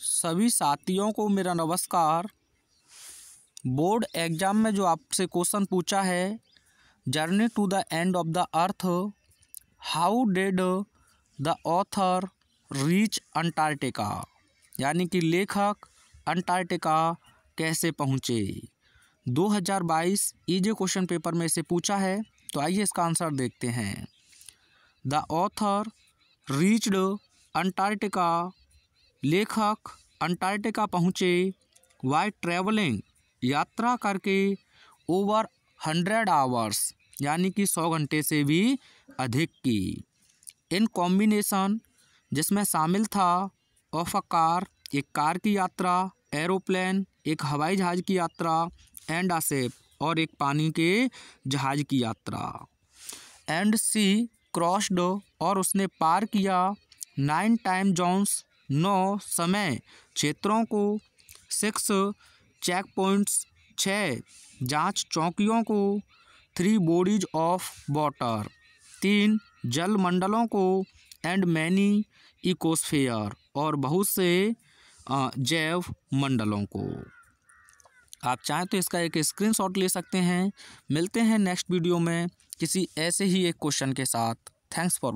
सभी साथियों को मेरा नमस्कार बोर्ड एग्ज़ाम में जो आपसे क्वेश्चन पूछा है journey to the end of the earth how did the author reach Antarctica यानी कि लेखक अंटार्कटिका कैसे पहुँचे 2022 इजे क्वेश्चन पेपर में इसे पूछा है तो आइए इसका आंसर देखते हैं द ऑथर रीच्ड अंटार्कटिका लेखक अंटार्कटिका पहुँचे वाई ट्रैवलिंग यात्रा करके ओवर हंड्रेड आवर्स यानी कि सौ घंटे से भी अधिक की इन कॉम्बिनेशन जिसमें शामिल था ऑफ अ कार एक कार की यात्रा एरोप्लेन एक हवाई जहाज की यात्रा एंड अ सेप और एक पानी के जहाज की यात्रा एंड सी क्रॉस्ड और उसने पार किया नाइन टाइम जोन्स नौ समय क्षेत्रों को सिक्स चेक पॉइंट्स छः जाँच चौकियों को थ्री बॉडीज ऑफ वाटर तीन जल मंडलों को एंड मैनी इकोस्फेयर और बहुत से जैव मंडलों को आप चाहें तो इसका एक स्क्रीनशॉट ले सकते हैं मिलते हैं नेक्स्ट वीडियो में किसी ऐसे ही एक क्वेश्चन के साथ थैंक्स फॉर